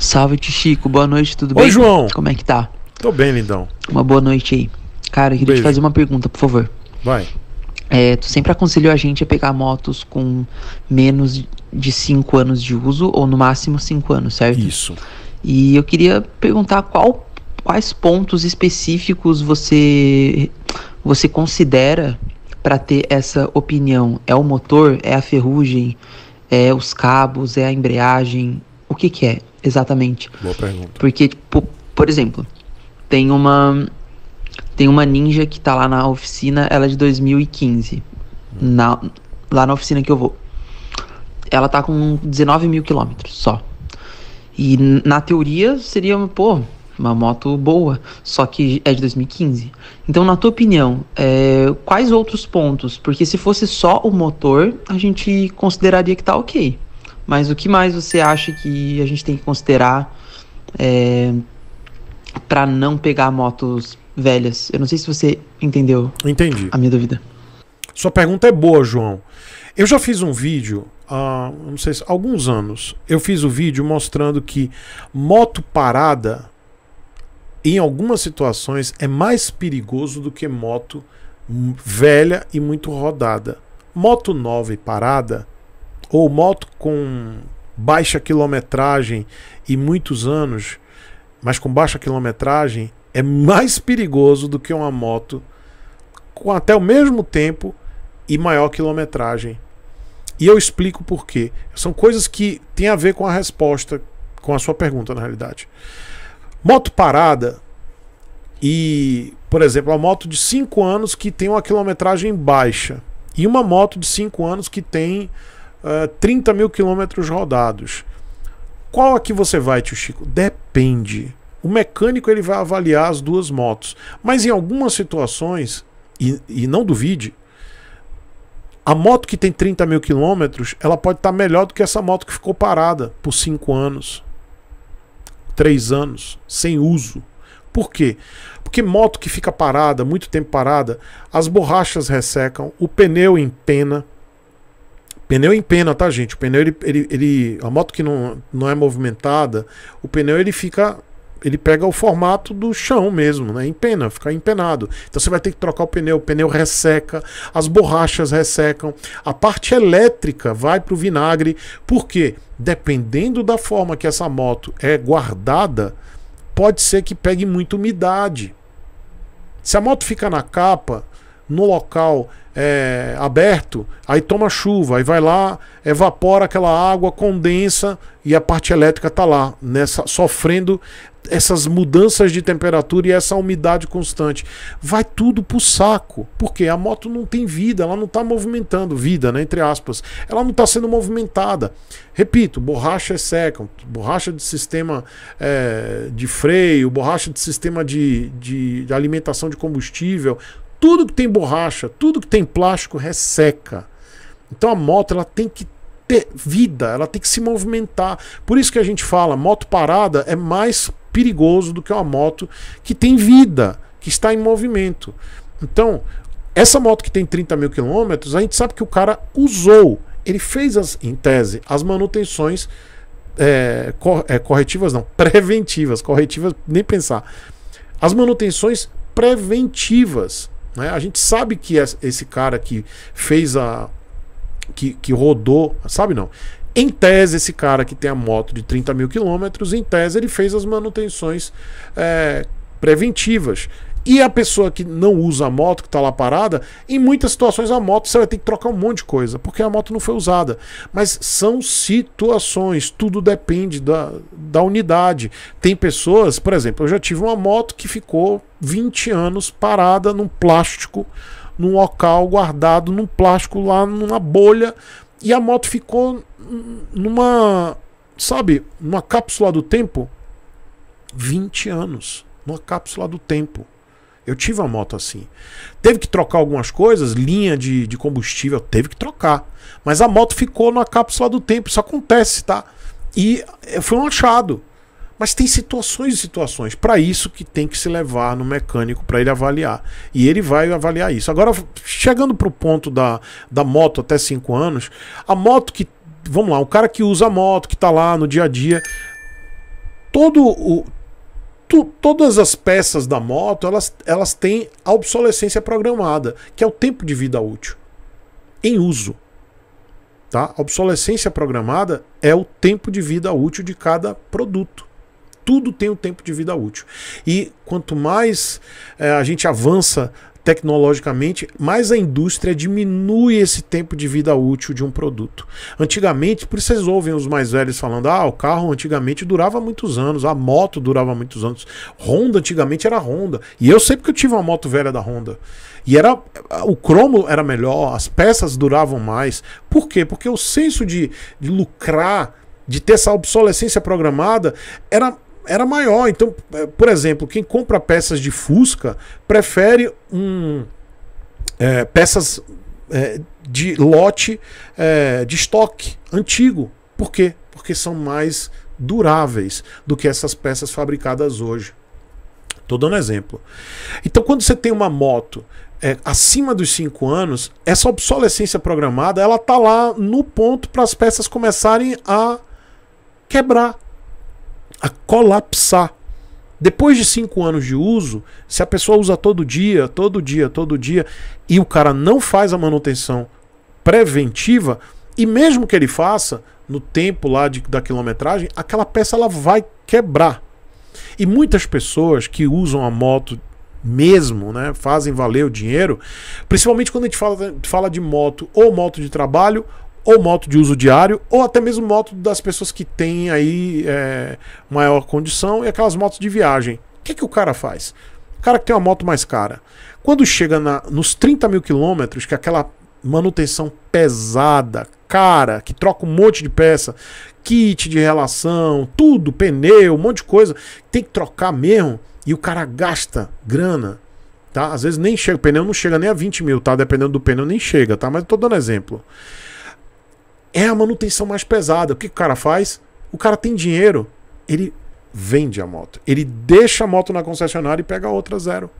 Salve, tio Chico. Boa noite, tudo Oi, bem? Oi, João. Como é que tá? Tô bem, lindão. Uma boa noite aí. Cara, eu queria Beijo. te fazer uma pergunta, por favor. Vai. É, tu sempre aconselhou a gente a pegar motos com menos de 5 anos de uso, ou no máximo 5 anos, certo? Isso. E eu queria perguntar qual, quais pontos específicos você, você considera para ter essa opinião. É o motor? É a ferrugem? É os cabos? É a embreagem? O que, que é? exatamente? Boa pergunta. Porque, tipo, por exemplo, tem uma tem uma ninja que tá lá na oficina, ela é de 2015. Hum. Na, lá na oficina que eu vou. Ela tá com 19 mil quilômetros só. E na teoria seria, pô, uma moto boa, só que é de 2015. Então, na tua opinião, é, quais outros pontos? Porque se fosse só o motor, a gente consideraria que tá ok. Mas o que mais você acha que a gente tem que considerar é, para não pegar motos velhas? Eu não sei se você entendeu Entendi. a minha dúvida. Sua pergunta é boa, João. Eu já fiz um vídeo há não sei, se, alguns anos. Eu fiz o um vídeo mostrando que moto parada, em algumas situações, é mais perigoso do que moto velha e muito rodada. Moto nova e parada ou moto com baixa quilometragem e muitos anos, mas com baixa quilometragem, é mais perigoso do que uma moto com até o mesmo tempo e maior quilometragem. E eu explico por quê. São coisas que têm a ver com a resposta, com a sua pergunta, na realidade. Moto parada e, por exemplo, a moto de 5 anos que tem uma quilometragem baixa e uma moto de 5 anos que tem uh, é, 30 mil quilômetros rodados. Qual a que você vai, tio Chico? Depende. O mecânico ele vai avaliar as duas motos. Mas em algumas situações, e, e não duvide, a moto que tem 30 mil quilômetros, ela pode estar tá melhor do que essa moto que ficou parada por 5 anos, 3 anos, sem uso. Por quê? Porque moto que fica parada, muito tempo parada, as borrachas ressecam, o pneu empena, Pneu em pena, tá, gente? O pneu, ele, ele, ele, a moto que não, não é movimentada, o pneu ele fica. Ele pega o formato do chão mesmo, né? Em pena, fica empenado. Então você vai ter que trocar o pneu, o pneu resseca, as borrachas ressecam, a parte elétrica vai para o vinagre, porque dependendo da forma que essa moto é guardada, pode ser que pegue muita umidade. Se a moto fica na capa, no local é, aberto, aí toma chuva, aí vai lá, evapora aquela água, condensa e a parte elétrica está lá, nessa, sofrendo essas mudanças de temperatura e essa umidade constante. Vai tudo pro saco, porque a moto não tem vida, ela não está movimentando, vida, né, entre aspas. Ela não está sendo movimentada. Repito, é seca, borracha de sistema é, de freio, borracha de sistema de, de, de alimentação de combustível, tudo que tem borracha, tudo que tem plástico resseca. Então a moto ela tem que ter vida, ela tem que se movimentar. Por isso que a gente fala, moto parada é mais perigoso do que uma moto que tem vida, que está em movimento. Então, essa moto que tem 30 mil quilômetros, a gente sabe que o cara usou, ele fez as, em tese, as manutenções é, cor, é, corretivas, não, preventivas, corretivas, nem pensar. As manutenções preventivas né? A gente sabe que esse cara que fez a. que, que rodou. Sabe não? Em tese, esse cara que tem a moto de 30 mil quilômetros, em tese, ele fez as manutenções é, preventivas. E a pessoa que não usa a moto, que está lá parada, em muitas situações a moto você vai ter que trocar um monte de coisa, porque a moto não foi usada. Mas são situações, tudo depende da, da unidade. Tem pessoas, por exemplo, eu já tive uma moto que ficou 20 anos parada num plástico, num local guardado num plástico lá numa bolha, e a moto ficou numa, sabe, numa cápsula do tempo 20 anos, numa cápsula do tempo. Eu tive uma moto assim. Teve que trocar algumas coisas, linha de, de combustível, teve que trocar. Mas a moto ficou na cápsula do tempo, isso acontece, tá? E eh, foi um achado. Mas tem situações e situações. Para isso que tem que se levar no mecânico para ele avaliar. E ele vai avaliar isso. Agora, chegando para o ponto da, da moto até 5 anos, a moto que. Vamos lá, o cara que usa a moto, que está lá no dia a dia. Todo o, tu, todas as peças da moto elas, elas têm a obsolescência programada, que é o tempo de vida útil em uso. Tá? A obsolescência programada é o tempo de vida útil de cada produto. Tudo tem um tempo de vida útil. E quanto mais é, a gente avança tecnologicamente, mais a indústria diminui esse tempo de vida útil de um produto. Antigamente, por isso vocês ouvem os mais velhos falando: ah, o carro antigamente durava muitos anos, a moto durava muitos anos. Honda antigamente era Honda. E eu sei porque eu tive uma moto velha da Honda. E era o cromo era melhor, as peças duravam mais. Por quê? Porque o senso de, de lucrar, de ter essa obsolescência programada, era era maior. Então, é, por exemplo, quem compra peças de Fusca prefere um, é, peças é, de lote é, de estoque antigo. Por quê? Porque são mais duráveis do que essas peças fabricadas hoje. Estou dando exemplo. Então, quando você tem uma moto é, acima dos 5 anos, essa obsolescência programada ela tá lá no ponto para as peças começarem a quebrar colapsar. Depois de cinco anos de uso, se a pessoa usa todo dia, todo dia, todo dia, e o cara não faz a manutenção preventiva, e mesmo que ele faça, no tempo lá de, da quilometragem, aquela peça ela vai quebrar. E muitas pessoas que usam a moto mesmo, né, fazem valer o dinheiro, principalmente quando a gente fala, fala de moto ou moto de trabalho ou moto de uso diário, ou até mesmo moto das pessoas que têm aí é, maior condição e aquelas motos de viagem. O que, é que o cara faz? O cara que tem uma moto mais cara. Quando chega na, nos 30 mil quilômetros, que é aquela manutenção pesada, cara, que troca um monte de peça, kit de relação, tudo, pneu, um monte de coisa, tem que trocar mesmo, e o cara gasta grana, tá? Às vezes nem chega, o pneu não chega nem a 20 mil, tá? Dependendo do pneu, nem chega, tá? Mas eu tô dando exemplo é a manutenção mais pesada. O que o cara faz? O cara tem dinheiro, ele vende a moto. Ele deixa a moto na concessionária e pega a outra zero.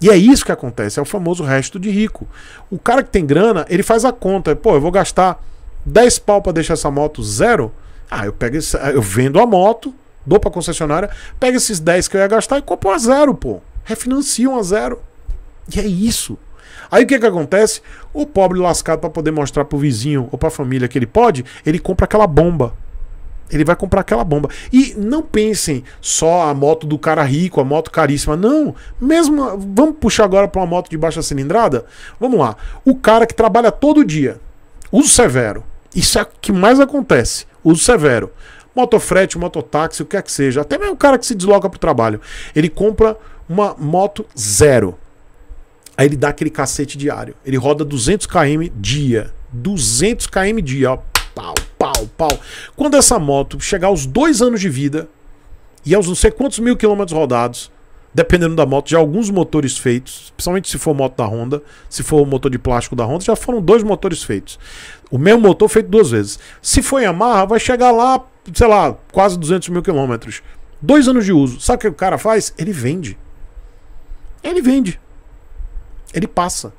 E é isso que acontece, é o famoso resto de rico. O cara que tem grana, ele faz a conta. Pô, eu vou gastar 10 pau para deixar essa moto zero. Ah, eu pego esse, eu vendo a moto, dou pra concessionária, pego esses 10 que eu ia gastar e compro a zero, pô. Refinanciam a zero. E é isso. Aí o que, que acontece? O pobre lascado, para poder mostrar pro vizinho ou pra família que ele pode, ele compra aquela bomba. Ele vai comprar aquela bomba. E não pensem só a moto do cara rico, a moto caríssima. Não. Mesmo. Vamos puxar agora para uma moto de baixa cilindrada? Vamos lá. O cara que trabalha todo dia. Uso severo. Isso é o que mais acontece. Uso severo. Motofrete, mototáxi, o que é que seja. Até mesmo o cara que se desloca para o trabalho. Ele compra uma moto zero. Aí ele dá aquele cacete diário. Ele roda 200 km dia. 200 km dia, ó. Pau, pau, pau. Quando essa moto chegar aos dois anos de vida e aos não sei quantos mil quilômetros rodados, dependendo da moto, já alguns motores feitos, principalmente se for moto da Honda, se for o motor de plástico da Honda, já foram dois motores feitos. O mesmo motor feito duas vezes. Se for Yamaha, vai chegar lá, sei lá, quase 200 mil quilômetros. Dois anos de uso. Sabe o que o cara faz? Ele vende. Ele vende. Ele passa.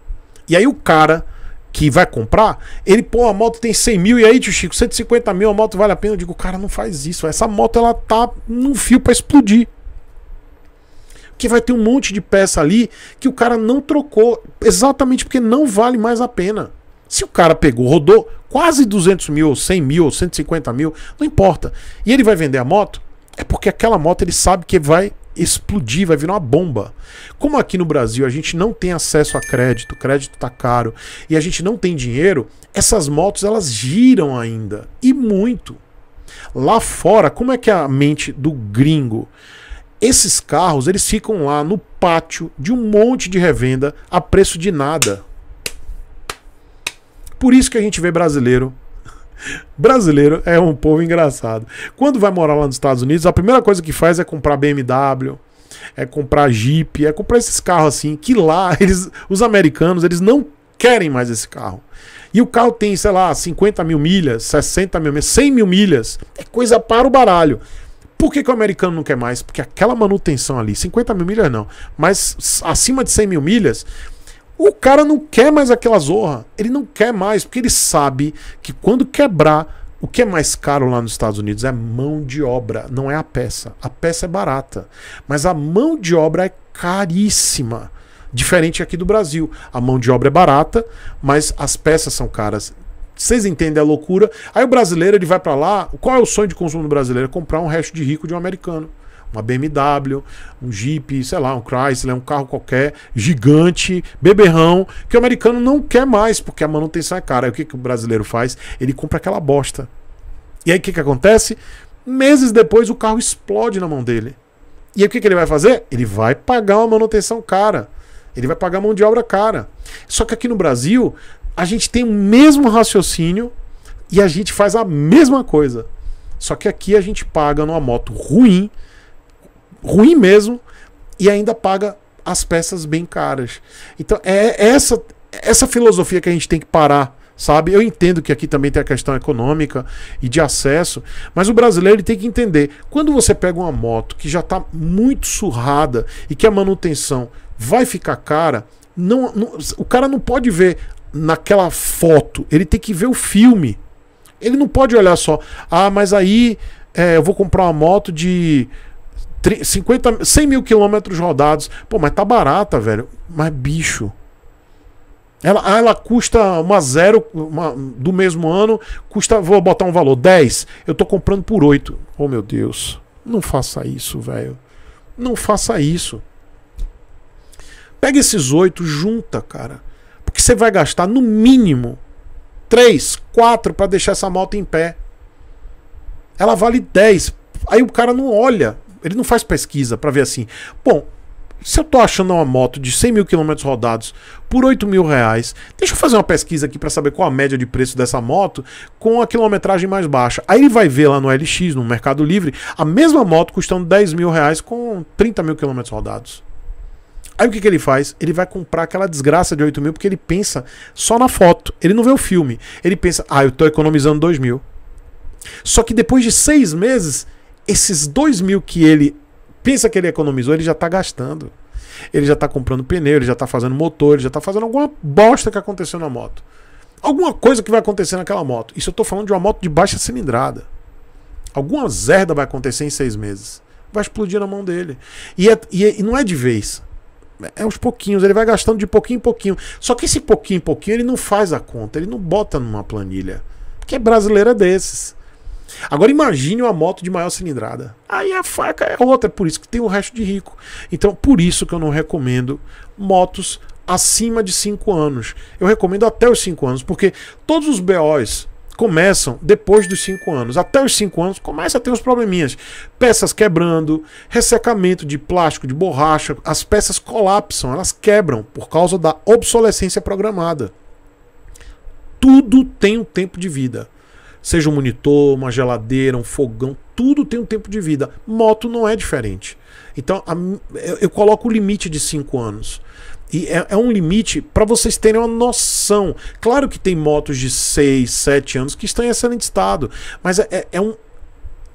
E aí o cara que vai comprar, ele, pô, a moto tem 100 mil, e aí, tio Chico, 150 mil, a moto vale a pena. Eu digo, cara, não faz isso. Essa moto, ela tá num fio para explodir. Que vai ter um monte de peça ali que o cara não trocou, exatamente porque não vale mais a pena. Se o cara pegou, rodou quase 200 mil, ou 100 mil, ou 150 mil, não importa. E ele vai vender a moto, é porque aquela moto ele sabe que vai explodir, vai virar uma bomba. Como aqui no Brasil a gente não tem acesso a crédito, crédito tá caro e a gente não tem dinheiro, essas motos elas giram ainda e muito. Lá fora, como é que é a mente do gringo? Esses carros, eles ficam lá no pátio de um monte de revenda a preço de nada. Por isso que a gente vê brasileiro Brasileiro é um povo engraçado. Quando vai morar lá nos Estados Unidos, a primeira coisa que faz é comprar BMW, é comprar Jeep, é comprar esses carros assim, que lá eles, os americanos, eles não querem mais esse carro. E o carro tem, sei lá, 50 mil milhas, 60 mil milhas, 100 mil milhas. É coisa para o baralho. Por que, que, o americano não quer mais? Porque aquela manutenção ali, 50 mil milhas não, mas acima de 100 mil milhas, o cara não quer mais aquela zorra. Ele não quer mais, porque ele sabe que quando quebrar, o que é mais caro lá nos Estados Unidos é mão de obra, não é a peça. A peça é barata, mas a mão de obra é caríssima. Diferente aqui do Brasil. A mão de obra é barata, mas as peças são caras. Vocês entendem a loucura? Aí o brasileiro ele vai para lá. Qual é o sonho de consumo do brasileiro? É comprar um resto de rico de um americano uma BMW, um Jeep, sei lá, um Chrysler, um carro qualquer, gigante, beberrão, que o americano não quer mais, porque a manutenção é cara. Aí o que, que o brasileiro faz? Ele compra aquela bosta. E aí o que, que acontece? Meses depois o carro explode na mão dele. E aí o que, que ele vai fazer? Ele vai pagar uma manutenção cara. Ele vai pagar mão de obra cara. Só que aqui no Brasil, a gente tem o mesmo raciocínio e a gente faz a mesma coisa. Só que aqui a gente paga numa moto ruim ruim mesmo e ainda paga as peças bem caras. Então é, é essa essa filosofia que a gente tem que parar, sabe? Eu entendo que aqui também tem a questão econômica e de acesso, mas o brasileiro tem que entender. Quando você pega uma moto que já está muito surrada e que a manutenção vai ficar cara, não, não, o cara não pode ver naquela foto, ele tem que ver o filme. Ele não pode olhar só, ah, mas aí é, eu vou comprar uma moto de 50, 100 mil quilômetros rodados. Pô, mas tá barata, velho. Mas bicho. Ela, ah, ela custa uma zero uma, do mesmo ano, custa, vou botar um valor, 10. Eu tô comprando por 8. Oh meu Deus, não faça isso, velho. Não faça isso. Pega esses 8, junta, cara. Porque você vai gastar no mínimo 3, 4 para deixar essa moto em pé. Ela vale 10. Aí o cara não olha, ele não faz pesquisa para ver assim. Bom, se eu tô achando uma moto de 100 mil quilômetros rodados por 8 mil reais, deixa eu fazer uma pesquisa aqui para saber qual a média de preço dessa moto com a quilometragem mais baixa. Aí ele vai ver lá no LX, no Mercado Livre, a mesma moto custando 10 mil reais com 30 mil quilômetros rodados. Aí o que, que ele faz? Ele vai comprar aquela desgraça de 8 mil porque ele pensa só na foto. Ele não vê o filme. Ele pensa, ah, eu tô economizando 2 mil. Só que depois de seis meses, esses dois mil que ele pensa que ele economizou, ele já está gastando. Ele já está comprando pneu, ele já está fazendo motor, ele já está fazendo alguma bosta que aconteceu na moto. Alguma coisa que vai acontecer naquela moto. Isso eu estou falando de uma moto de baixa cilindrada. Alguma zerda vai acontecer em seis meses. Vai explodir na mão dele. E, é, e, é, e não é de vez. É aos pouquinhos, ele vai gastando de pouquinho em pouquinho. Só que esse pouquinho em pouquinho ele não faz a conta, ele não bota numa planilha. Porque é brasileira desses. Agora imagine uma moto de maior cilindrada. Aí a faca é outra, é por isso que tem o resto de rico. Então, por isso que eu não recomendo motos acima de 5 anos. Eu recomendo até os 5 anos, porque todos os BOs começam depois dos 5 anos. Até os 5 anos começa a ter uns probleminhas. Peças quebrando, ressecamento de plástico, de borracha, as peças colapsam, elas quebram por causa da obsolescência programada. Tudo tem um tempo de vida. Seja um monitor, uma geladeira, um fogão, tudo tem um tempo de vida. Moto não é diferente. Então a, eu, eu, coloco o limite de 5 anos. E é, é um limite para vocês terem uma noção. Claro que tem motos de 6, 7 anos que estão em excelente estado, mas é, é, é um,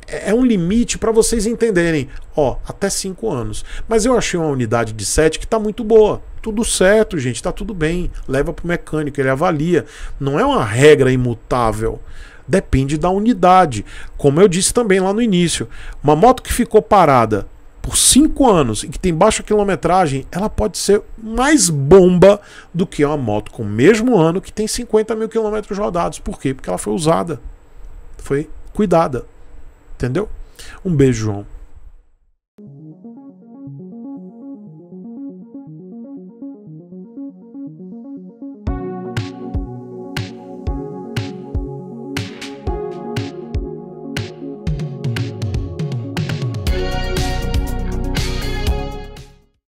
é um limite para vocês entenderem, ó, até 5 anos. Mas eu achei uma unidade de 7 que está muito boa. Tudo certo, gente, está tudo bem. Leva para o mecânico, ele avalia. Não é uma regra imutável. Depende da unidade. Como eu disse também lá no início, uma moto que ficou parada por 5 anos e que tem baixa quilometragem, ela pode ser mais bomba do que uma moto com o mesmo ano que tem 50 mil quilômetros rodados. Por quê? Porque ela foi usada, foi cuidada. Entendeu? Um beijo, João.